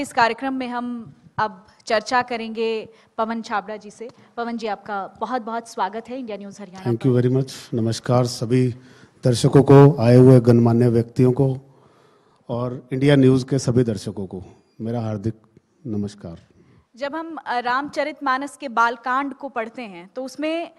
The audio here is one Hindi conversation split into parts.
इस कार्यक्रम में हम अब चर्चा करेंगे पवन छाबड़ा जी से पवन जी आपका बहुत बहुत स्वागत है India News Haryana thank you very much नमस्कार सभी दर्शकों को आए हुए गणमान्य व्यक्तियों को और इंडिया न्यूज़ के सभी दर्शकों को मेरा हार्दिक नमस्कार जब हम रामचरितमानस के बालकांड को पढ़ते हैं तो उसमें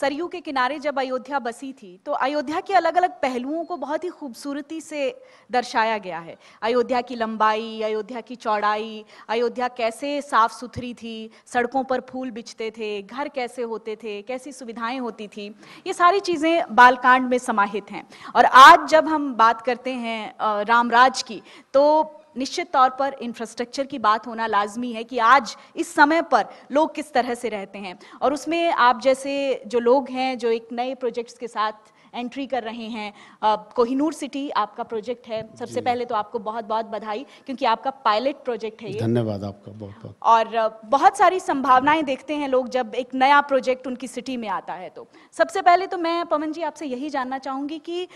सरयू के किनारे जब अयोध्या बसी थी तो अयोध्या के अलग अलग पहलुओं को बहुत ही खूबसूरती से दर्शाया गया है अयोध्या की लंबाई अयोध्या की चौड़ाई अयोध्या कैसे साफ सुथरी थी सड़कों पर फूल बिछते थे घर कैसे होते थे कैसी सुविधाएं होती थी ये सारी चीज़ें बालकांड में समाहित हैं और आज जब हम बात करते हैं रामराज की तो निश्चित तौर पर इंफ्रास्ट्रक्चर की बात होना लाजमी है कि आज इस समय पर लोग किस तरह से रहते हैं और उसमें आप जैसे जो लोग हैं जो एक नए प्रोजेक्ट्स के साथ एंट्री कर रहे हैं कोहिनूर सिटी आपका प्रोजेक्ट है सबसे पहले तो आपको बहुत बहुत बधाई क्योंकि आपका पायलट प्रोजेक्ट है ये धन्यवाद आपका बहुत बहुत और बहुत सारी संभावनाएं देखते हैं लोग जब एक नया प्रोजेक्ट उनकी सिटी में आता है तो सबसे पहले तो मैं पवन जी आपसे यही जानना चाहूँगी कि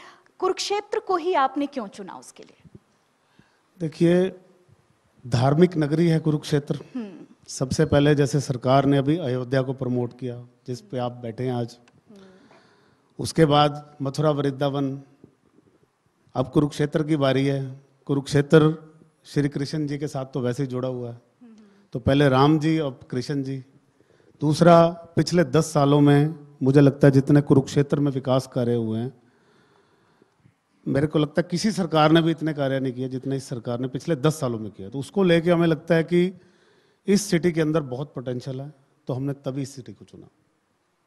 कुरुक्षेत्र को ही आपने क्यों चुना उसके लिए देखिए धार्मिक नगरी है कुरुक्षेत्र हम्म। सबसे पहले जैसे सरकार ने अभी अयोध्या को प्रमोट किया जिस पे आप बैठे हैं आज हम्म। उसके बाद मथुरा वृद्धावन अब कुरुक्षेत्र की बारी है कुरुक्षेत्र श्री कृष्ण जी के साथ तो वैसे ही जुड़ा हुआ है हम्म। तो पहले राम जी और कृष्ण जी दूसरा पिछले दस सालों में मुझे लगता है जितने कुरुक्षेत्र में विकास कार्य हुए हैं मेरे को लगता है किसी सरकार ने भी इतने कार्य नहीं किए जितने इस सरकार ने पिछले दस सालों में किया तो उसको लेके हमें लगता है कि इस सिटी के अंदर बहुत पोटेंशियल है तो हमने तभी इस सिटी को चुना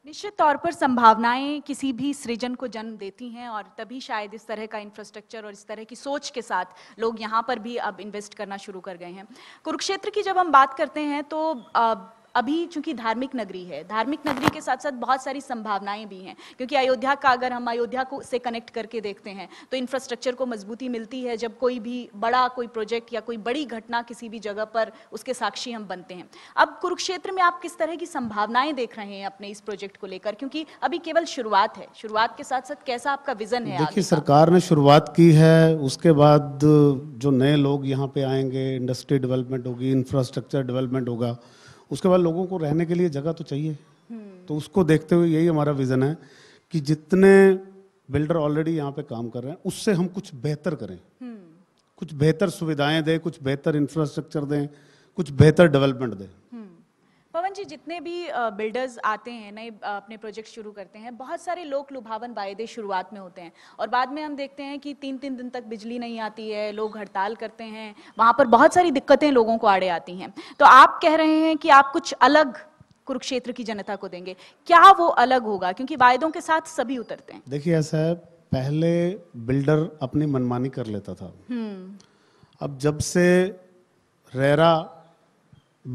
निश्चित तौर पर संभावनाएं किसी भी सृजन को जन्म देती हैं और तभी शायद इस तरह का इंफ्रास्ट्रक्चर और इस तरह की सोच के साथ लोग यहाँ पर भी अब इन्वेस्ट करना शुरू कर गए हैं कुरुक्षेत्र की जब हम बात करते हैं तो आ, अभी चूंकि धार्मिक नगरी है धार्मिक नगरी के साथ साथ बहुत सारी संभावनाएं भी हैं क्योंकि अयोध्या का अगर हम अयोध्या को से कनेक्ट करके देखते हैं तो इंफ्रास्ट्रक्चर को मजबूती मिलती है जब कोई भी बड़ा कोई प्रोजेक्ट या कोई बड़ी घटना किसी भी जगह पर उसके साक्षी हम बनते हैं अब कुरुक्षेत्र में आप किस तरह की संभावनाएं देख रहे हैं अपने इस प्रोजेक्ट को लेकर क्योंकि अभी केवल शुरुआत है शुरुआत के साथ साथ कैसा आपका विजन है देखिए सरकार ने शुरुआत की है उसके बाद जो नए लोग यहाँ पे आएंगे इंडस्ट्री डेवलपमेंट होगी इंफ्रास्ट्रक्चर डेवलपमेंट होगा उसके बाद लोगों को रहने के लिए जगह तो चाहिए तो उसको देखते हुए यही हमारा विज़न है कि जितने बिल्डर ऑलरेडी यहाँ पे काम कर रहे हैं उससे हम कुछ बेहतर करें कुछ बेहतर सुविधाएं दें कुछ बेहतर इंफ्रास्ट्रक्चर दें कुछ बेहतर डेवलपमेंट दें पवन जी जितने भी बिल्डर्स आते हैं नए अपने प्रोजेक्ट शुरू करते हैं बहुत सारे लोक लुभावन वायदे शुरुआत में होते हैं और बाद में हम देखते हैं कि तीन तीन दिन तक बिजली नहीं आती है लोग हड़ताल करते हैं वहां पर बहुत सारी दिक्कतें लोगों को आड़े आती हैं तो आप कह रहे हैं कि आप कुछ अलग कुरुक्षेत्र की जनता को देंगे क्या वो अलग होगा क्योंकि वायदों के साथ सभी उतरते हैं देखिए ऐसा है पहले बिल्डर अपनी मनमानी कर लेता था हम्म। अब जब से रेरा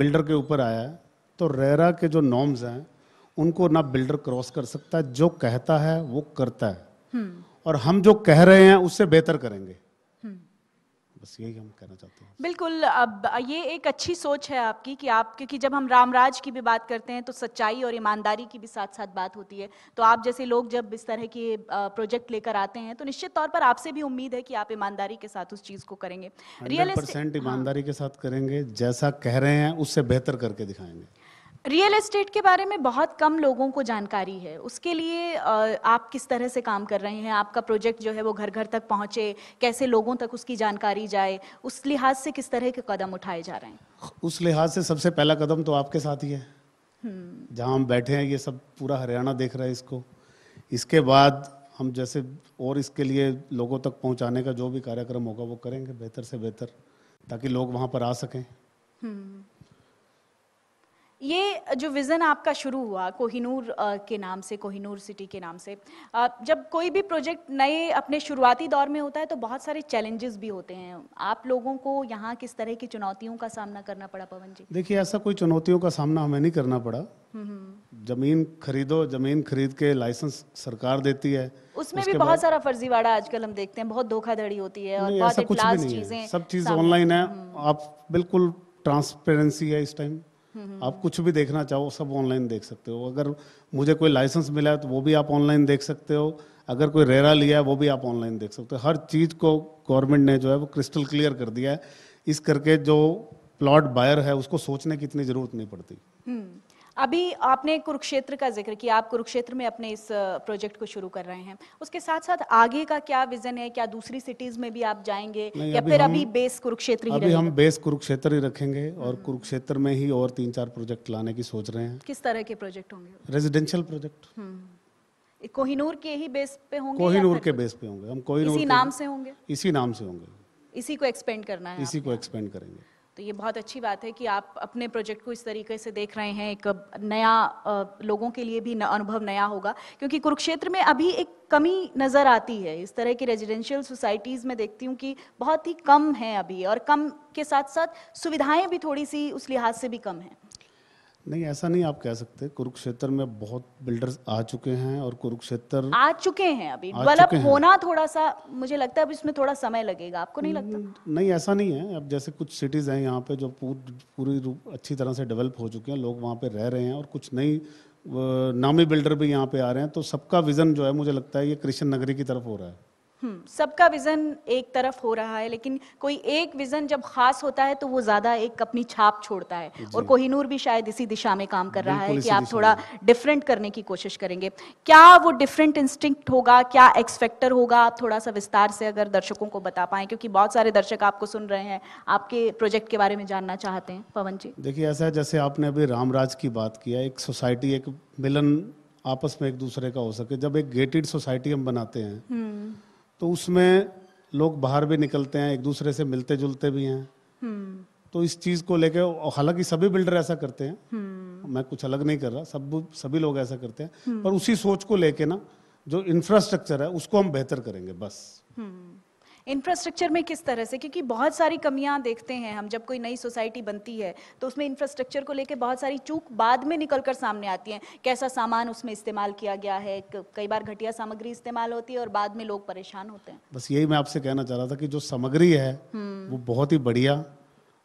बिल्डर के ऊपर आया है तो रेरा के जो नॉर्म्स हैं उनको ना बिल्डर क्रॉस कर सकता है जो कहता है वो करता है हम्म। और हम जो कह रहे हैं उससे बेहतर करेंगे हम्म। बस यही हम कहना चाहते हैं बिल्कुल अब ये एक अच्छी सोच है आपकी कि आप क्योंकि जब हम रामराज की भी बात करते हैं तो सच्चाई और ईमानदारी की भी साथ साथ बात होती है तो आप जैसे लोग जब इस तरह के प्रोजेक्ट लेकर आते हैं तो निश्चित तौर पर आपसे भी उम्मीद है कि आप ईमानदारी के साथ उस चीज़ को करेंगे रियल परसेंट हाँ। ईमानदारी के साथ करेंगे जैसा कह रहे हैं उससे बेहतर करके दिखाएंगे रियल एस्टेट के बारे में बहुत कम लोगों को जानकारी है उसके लिए आप किस तरह से काम कर रहे हैं आपका प्रोजेक्ट जो है वो घर घर तक पहुंचे कैसे लोगों तक उसकी जानकारी जाए उस लिहाज से किस तरह के कदम उठाए जा रहे हैं उस लिहाज से सबसे पहला कदम तो आपके साथ ही है हम्म। जहाँ हम बैठे हैं ये सब पूरा हरियाणा देख रहा है इसको इसके बाद हम जैसे और इसके लिए लोगों तक पहुँचाने का जो भी कार्यक्रम होगा वो करेंगे बेहतर से बेहतर ताकि लोग वहाँ पर आ सकें हम्म। ये जो विज़न आपका शुरू हुआ कोहिनूर के नाम से कोहिनूर सिटी के नाम से जब कोई भी प्रोजेक्ट नए अपने शुरुआती दौर में होता है तो बहुत सारे चैलेंजेस भी होते हैं आप लोगों को यहाँ किस तरह की चुनौतियों का सामना करना पड़ा पवन जी देखिए ऐसा कोई चुनौतियों का सामना हमें नहीं करना पड़ा हम्म, हम्म। जमीन खरीदो जमीन खरीद के लाइसेंस सरकार देती है उसमें भी बहुत सारा फर्जीवाड़ा आजकल हम देखते हैं बहुत धोखाधड़ी होती है और बहुत सब चीज ऑनलाइन है हम्म। आप बिल्कुल ट्रांसपेरेंसी है इस टाइम आप कुछ भी देखना चाहो सब ऑनलाइन देख सकते हो अगर मुझे कोई लाइसेंस मिला है तो वो भी आप ऑनलाइन देख सकते हो अगर कोई रेरा लिया है वो भी आप ऑनलाइन देख सकते हो हर चीज़ को गवर्नमेंट ने जो है वो क्रिस्टल क्लियर कर दिया है इस करके जो प्लॉट बायर है उसको सोचने की इतनी ज़रूरत नहीं पड़ती हम्म। अभी आपने कुरुक्षेत्र का जिक्र किया आप कुरुक्षेत्र में अपने इस प्रोजेक्ट को शुरू कर रहे हैं उसके साथ साथ आगे का क्या विजन है क्या दूसरी सिटीज में भी आप जाएंगे या अभी फिर अभी बेस कुरुक्षेत्र ही अभी हम बेस कुरुक्षेत्र ही रखेंगे और हम्म। कुरुक्षेत्र में ही और तीन चार प्रोजेक्ट लाने की सोच रहे हैं किस तरह के प्रोजेक्ट होंगे रेजिडेंशियल प्रोजेक्ट हम्म। कोहिनूर के ही बेस पे होंगे कोहिनूर के बेस पे होंगे हम कोहिनूर इसी नाम से होंगे इसी नाम से होंगे इसी को एक्सपेंड करना है इसी को एक्सपेंड करेंगे तो ये बहुत अच्छी बात है कि आप अपने प्रोजेक्ट को इस तरीके से देख रहे हैं एक नया लोगों के लिए भी अनुभव नया होगा क्योंकि कुरुक्षेत्र में अभी एक कमी नज़र आती है इस तरह की रेजिडेंशियल सोसाइटीज़ में देखती हूँ कि बहुत ही कम है अभी और कम के साथ साथ सुविधाएं भी थोड़ी सी उस लिहाज से भी कम हैं नहीं ऐसा नहीं आप कह सकते कुरुक्षेत्र में बहुत बिल्डर्स आ चुके हैं और कुरुक्षेत्र आ चुके हैं अभी डेवलप मतलब होना थोड़ा सा मुझे लगता है अब इसमें थोड़ा समय लगेगा आपको नहीं लगता नहीं ऐसा नहीं है अब जैसे कुछ सिटीज़ हैं यहाँ पे जो पूरी रूप अच्छी तरह से डेवलप हो चुके हैं लोग वहाँ पे रह रहे हैं और कुछ नई नामी बिल्डर भी यहाँ पे आ रहे हैं तो सबका विज़न जो है मुझे लगता है ये कृष्ण नगरी की तरफ हो रहा है हम्म, सबका विजन एक तरफ हो रहा है लेकिन कोई एक विजन जब खास होता है तो वो ज्यादा एक अपनी छाप छोड़ता है और कोहिनूर भी शायद इसी दिशा में काम कर रहा है कि आप थोड़ा डिफरेंट करने की कोशिश करेंगे क्या वो डिफरेंट इंस्टिंक्ट होगा क्या एक्सपेक्टर होगा आप थोड़ा सा विस्तार से अगर दर्शकों को बता पाए क्योंकि बहुत सारे दर्शक आपको सुन रहे हैं आपके प्रोजेक्ट के बारे में जानना चाहते हैं पवन जी देखिये ऐसा जैसे आपने अभी रामराज की बात किया एक सोसाइटी एक मिलन आपस में एक दूसरे का हो सके जब एक गेटेड सोसाइटी हम बनाते हैं हम्म। तो उसमें लोग बाहर भी निकलते हैं एक दूसरे से मिलते जुलते भी हैं हम्म। तो इस चीज को लेके हालांकि सभी बिल्डर ऐसा करते हैं हम्म। मैं कुछ अलग नहीं कर रहा सब सभी लोग ऐसा करते हैं हम्म। पर उसी सोच को लेके ना जो इंफ्रास्ट्रक्चर है उसको हम बेहतर करेंगे बस इंफ्रास्ट्रक्चर में किस तरह से क्योंकि बहुत सारी कमियां देखते हैं हम जब कोई नई सोसाइटी बनती है तो उसमें इंफ्रास्ट्रक्चर को लेकर बहुत सारी चूक बाद में निकल कर सामने आती हैं कैसा सामान उसमें इस्तेमाल किया गया है कई बार घटिया सामग्री इस्तेमाल होती है और बाद में लोग परेशान होते हैं बस यही मैं आपसे कहना चाह रहा था कि जो सामग्री है हम्म। वो बहुत ही बढ़िया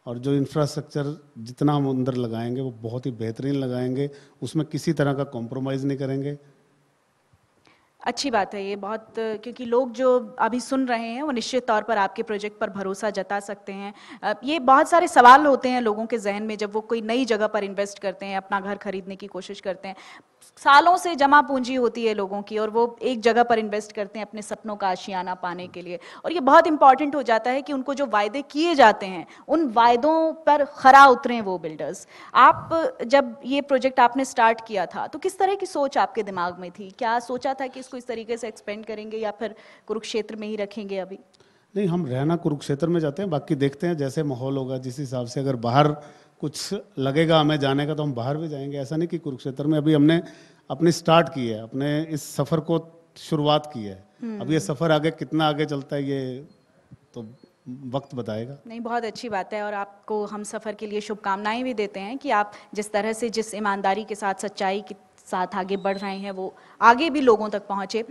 और जो इंफ्रास्ट्रक्चर जितना हम अंदर लगाएंगे वो बहुत ही बेहतरीन लगाएंगे उसमें किसी तरह का कॉम्प्रोमाइज़ नहीं करेंगे अच्छी बात है ये बहुत क्योंकि लोग जो अभी सुन रहे हैं वो निश्चित तौर पर आपके प्रोजेक्ट पर भरोसा जता सकते हैं ये बहुत सारे सवाल होते हैं लोगों के जहन में जब वो कोई नई जगह पर इन्वेस्ट करते हैं अपना घर खरीदने की कोशिश करते हैं सालों से जमा पूंजी होती है लोगों की और वो एक जगह पर इन्वेस्ट करते हैं अपने सपनों का आशियाना पाने के लिए और ये बहुत इंपॉर्टेंट हो जाता है कि उनको जो वायदे किए जाते हैं उन वायदों पर खरा उतरे वो बिल्डर्स आप जब ये प्रोजेक्ट आपने स्टार्ट किया था तो किस तरह की सोच आपके दिमाग में थी क्या सोचा था कि इसको इस तरीके से एक्सपेंड करेंगे या फिर कुरुक्षेत्र में ही रखेंगे अभी नहीं हम रहना कुरुक्षेत्र में जाते हैं बाकी देखते हैं जैसे माहौल होगा जिस हिसाब से अगर बाहर कुछ लगेगा हमें जाने का तो हम बाहर भी जाएंगे ऐसा नहीं कि कुरुक्षेत्र में अभी हमने अपने स्टार्ट की है अपने इस सफ़र को शुरुआत की है अब ये हम्म। सफ़र आगे कितना आगे चलता है ये तो वक्त बताएगा नहीं बहुत अच्छी बात है और आपको हम सफ़र के लिए शुभकामनाएं भी देते हैं कि आप जिस तरह से जिस ईमानदारी के साथ सच्चाई की साथ आगे बढ़ रहे हैं वो आगे भी लोगों तक पहुंचे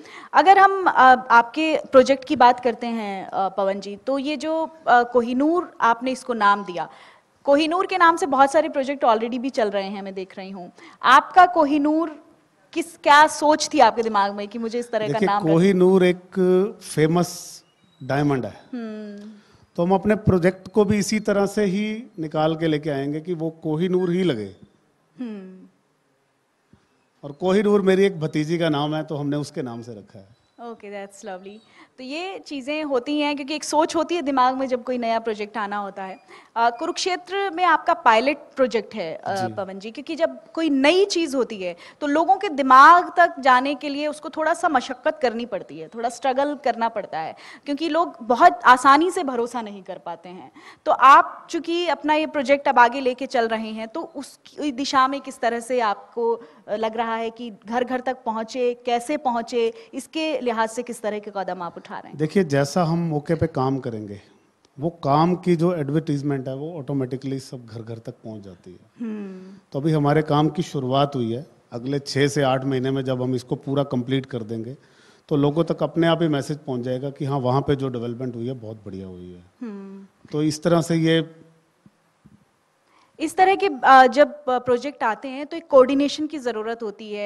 अगर हम आपके प्रोजेक्ट की बात करते हैं पवन जी तो ये जो कोहिनूर आपने इसको नाम दिया कोहिनूर के नाम से बहुत सारे प्रोजेक्ट ऑलरेडी भी चल रहे हैं मैं देख रही हूँ आपका कोहिनूर किस क्या सोच थी आपके दिमाग में कि मुझे इस तरह का नाम कोहिनूर एक फेमस डायमंड है हम्म। तो हम अपने प्रोजेक्ट को भी इसी तरह से ही निकाल के लेके आएंगे कि वो कोहिनूर ही लगे हम्म। और कोहिनूर मेरी एक भतीजी का नाम है तो हमने उसके नाम से रखा है ओके दैट्स लवली तो ये चीज़ें होती हैं क्योंकि एक सोच होती है दिमाग में जब कोई नया प्रोजेक्ट आना होता है कुरुक्षेत्र में आपका पायलट प्रोजेक्ट है जी। पवन जी क्योंकि जब कोई नई चीज़ होती है तो लोगों के दिमाग तक जाने के लिए उसको थोड़ा सा मशक्क़त करनी पड़ती है थोड़ा स्ट्रगल करना पड़ता है क्योंकि लोग बहुत आसानी से भरोसा नहीं कर पाते हैं तो आप चूँकि अपना ये प्रोजेक्ट अब आगे लेके चल रहे हैं तो उसकी दिशा में किस तरह से आपको लग रहा है कि घर घर तक पहुँचे कैसे पहुँचे इसके लिहाज से किस तरह के कदम आप उठा दिखा रहे हैं देखिए जैसा हम मौके पे काम करेंगे वो काम की जो एडवर्टीजमेंट है वो ऑटोमेटिकली सब घर घर तक पहुंच जाती है हम्म। तो अभी हमारे काम की शुरुआत हुई है अगले छः से आठ महीने में जब हम इसको पूरा कंप्लीट कर देंगे तो लोगों तक अपने आप ही मैसेज पहुंच जाएगा कि हाँ वहाँ पे जो डेवलपमेंट हुई है बहुत बढ़िया हुई है हम्म। तो इस तरह से ये इस तरह के जब प्रोजेक्ट आते हैं तो एक कोऑर्डिनेशन की ज़रूरत होती है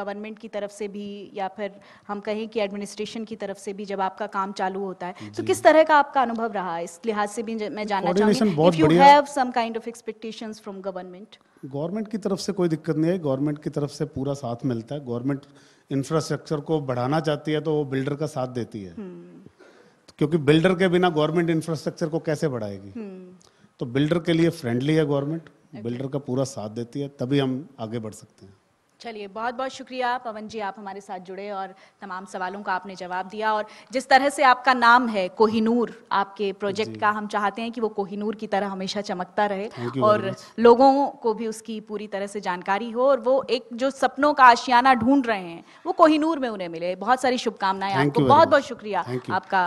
गवर्नमेंट की तरफ से भी या फिर हम कहें कि एडमिनिस्ट्रेशन की तरफ से भी जब आपका काम चालू होता है तो किस तरह का आपका अनुभव रहा इस लिहाज से भी मैं जानना चाहूँगी if you kind of expectation from government government की तरफ से कोई दिक्कत नहीं है गवर्नमेंट की तरफ से पूरा साथ मिलता है गवर्नमेंट इंफ्रास्ट्रक्चर को बढ़ाना चाहती है तो वो बिल्डर का साथ देती है हम्म। क्योंकि बिल्डर के बिना गवर्नमेंट इंफ्रास्ट्रक्चर को कैसे बढ़ाएगी हम्म। तो बिल्डर के लिए फ्रेंडली है गवर्नमेंट बिल्डर का पूरा साथ देती है तभी हम आगे बढ़ सकते हैं चलिए बहुत बहुत शुक्रिया पवन जी आप हमारे साथ जुड़े और तमाम सवालों का आपने जवाब दिया और जिस तरह से आपका नाम है कोहिनूर आपके प्रोजेक्ट का हम चाहते हैं कि वो कोहिनूर की तरह हमेशा चमकता रहे और लोगों को भी उसकी पूरी तरह से जानकारी हो और वो एक जो सपनों का आशियाना ढूंढ रहे हैं वो कोहिनूर में उन्हें मिले बहुत सारी शुभकामनाएं आपको बहुत बहुत शुक्रिया आपका